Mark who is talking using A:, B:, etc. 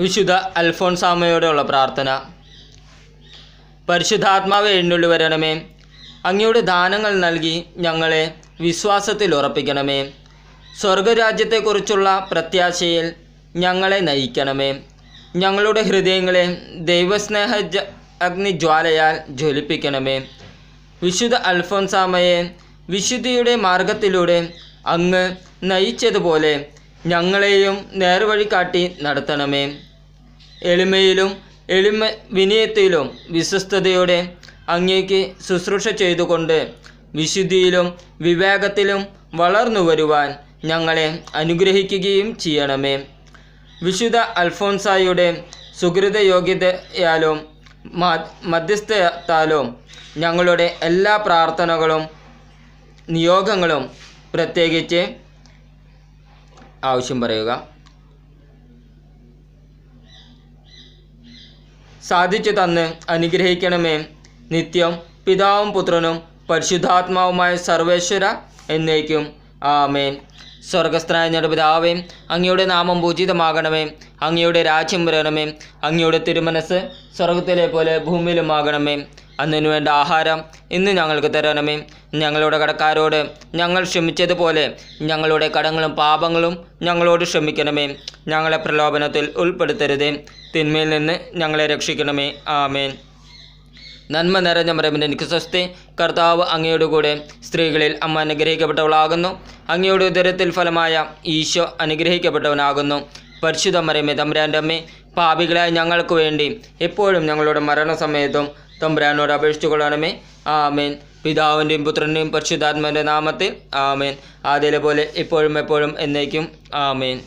A: വിശുദ്ധ അൽഫോൻസാമയോടെയുള്ള പ്രാർത്ഥന പരിശുദ്ധാത്മാവ് എഴുന്നള്ളി വരണമേ അങ്ങയുടെ ദാനങ്ങൾ നൽകി ഞങ്ങളെ വിശ്വാസത്തിൽ ഉറപ്പിക്കണമേ സ്വർഗരാജ്യത്തെക്കുറിച്ചുള്ള പ്രത്യാശയിൽ ഞങ്ങളെ നയിക്കണമേ ഞങ്ങളുടെ ഹൃദയങ്ങളെ ദൈവസ്നേഹ അഗ്നിജ്വാലയാൽ ജ്വലിപ്പിക്കണമേ വിശുദ്ധ അൽഫോൻസാമയെ വിശുദ്ധിയുടെ മാർഗത്തിലൂടെ അങ്ങ് നയിച്ചതുപോലെ ഞങ്ങളെയും നേർവഴി കാട്ടി നടത്തണമേ എളിമയിലും എളിമ വിനയത്തിലും വിശ്വസ്തയോടെ അങ്ങേക്ക് ശുശ്രൂഷ ചെയ്തുകൊണ്ട് വിശുദ്ധിയിലും വിവേകത്തിലും വളർന്നു വരുവാൻ ഞങ്ങളെ അനുഗ്രഹിക്കുകയും ചെയ്യണമേ വിശുദ്ധ അൽഫോൻസായുടെ സുഹൃത യോഗ്യതയാലും മധ്യസ്ഥത്താലും ഞങ്ങളുടെ എല്ലാ പ്രാർത്ഥനകളും നിയോഗങ്ങളും പ്രത്യേകിച്ച് ആവശ്യം പറയുക സാധിച്ചു തന്ന് അനുഗ്രഹിക്കണമേ നിത്യം പിതാവും പുത്രനും പരിശുദ്ധാത്മാവുമായ സർവേശ്വര എന്നേക്കും ആമേൻ സ്വർഗസ്ഥനായ ഞങ്ങളുടെ പിതാവേ അങ്ങയുടെ നാമം പൂജിതമാകണമേ അങ്ങയുടെ രാജ്യം വരണമേ അങ്ങയുടെ തിരുമനസ് സ്വർഗത്തിലെ പോലെ ഭൂമിയിലുമാകണമേ അന്നിനു വേണ്ട ആഹാരം ഇന്ന് ഞങ്ങൾക്ക് തരണമേ ഞങ്ങളുടെ കടക്കാരോട് ഞങ്ങൾ ക്ഷമിച്ചതുപോലെ ഞങ്ങളുടെ കടങ്ങളും പാപങ്ങളും ഞങ്ങളോട് ക്ഷമിക്കണമേ ഞങ്ങളെ പ്രലോഭനത്തിൽ ഉൾപ്പെടുത്തരുതേ തിന്മയിൽ നിന്ന് ഞങ്ങളെ രക്ഷിക്കണമേ ആമേൻ നന്മ നിറഞ്ഞ മരമിൻ്റെ എനിക്ക് സ്വസ്തി കർത്താവ് അങ്ങയുടെ കൂടെ സ്ത്രീകളിൽ അമ്മ അനുഗ്രഹിക്കപ്പെട്ടവളാകുന്നു അങ്ങയുടെ ഉദരത്തിൽ ഫലമായ ഈശോ അനുഗ്രഹിക്കപ്പെട്ടവനാകുന്നു പരിശുദ്ധ മറിയമ്മേ തമ്പുരാൻ്റെ അമ്മേ പാപികളായ ഞങ്ങൾക്ക് വേണ്ടി എപ്പോഴും ഞങ്ങളുടെ മരണസമയത്തും തമ്പുരാനോട് അപേക്ഷിച്ചു കൊള്ളണമേ ആമേൻ പിതാവിൻ്റെയും പുത്രൻ്റെയും പരിശുദ്ധാത്മൻ്റെ നാമത്തിൽ ആമേൻ ആദ്യത്തെ പോലെ ഇപ്പോഴും എപ്പോഴും എന്നേക്കും ആമേൻ